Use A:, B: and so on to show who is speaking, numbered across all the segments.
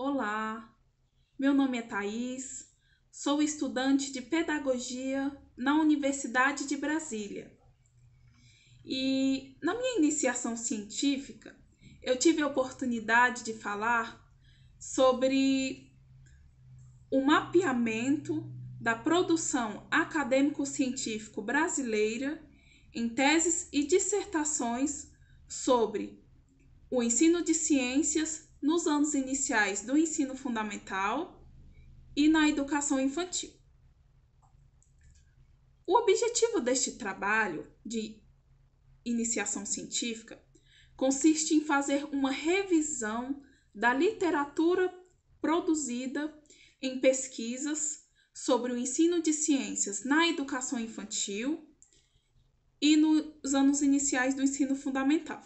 A: Olá, meu nome é Thais, sou estudante de Pedagogia na Universidade de Brasília. E na minha iniciação científica, eu tive a oportunidade de falar sobre o mapeamento da produção acadêmico-científico brasileira em teses e dissertações sobre o ensino de ciências nos anos iniciais do ensino fundamental e na educação infantil. O objetivo deste trabalho de iniciação científica consiste em fazer uma revisão da literatura produzida em pesquisas sobre o ensino de ciências na educação infantil e nos anos iniciais do ensino fundamental.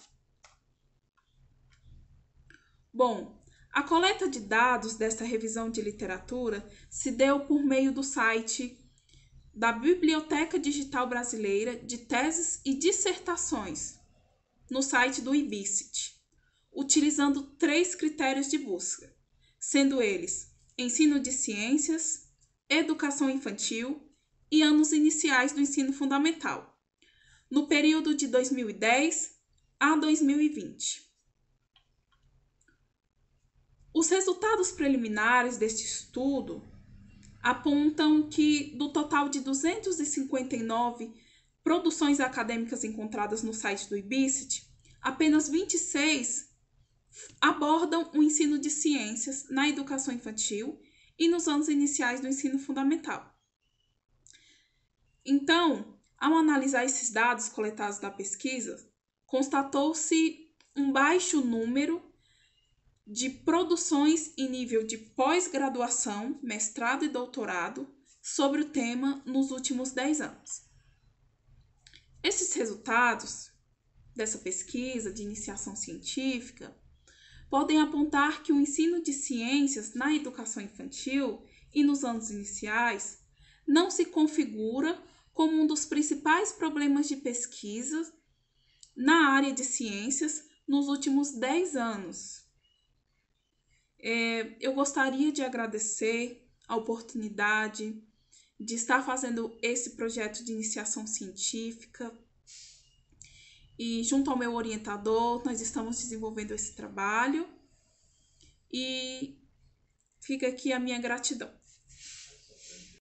A: Bom, a coleta de dados desta revisão de literatura se deu por meio do site da Biblioteca Digital Brasileira de Teses e Dissertações, no site do IBICIT, utilizando três critérios de busca, sendo eles ensino de ciências, educação infantil e anos iniciais do ensino fundamental, no período de 2010 a 2020. Os resultados preliminares deste estudo apontam que, do total de 259 produções acadêmicas encontradas no site do IBICIT, apenas 26 abordam o ensino de ciências na educação infantil e nos anos iniciais do ensino fundamental. Então, ao analisar esses dados coletados da pesquisa, constatou-se um baixo número de produções em nível de pós-graduação, mestrado e doutorado sobre o tema nos últimos 10 anos. Esses resultados dessa pesquisa de iniciação científica podem apontar que o ensino de ciências na educação infantil e nos anos iniciais não se configura como um dos principais problemas de pesquisa na área de ciências nos últimos 10 anos é, eu gostaria de agradecer a oportunidade de estar fazendo esse projeto de iniciação científica. E junto ao meu orientador, nós estamos desenvolvendo esse trabalho. E fica aqui a minha gratidão.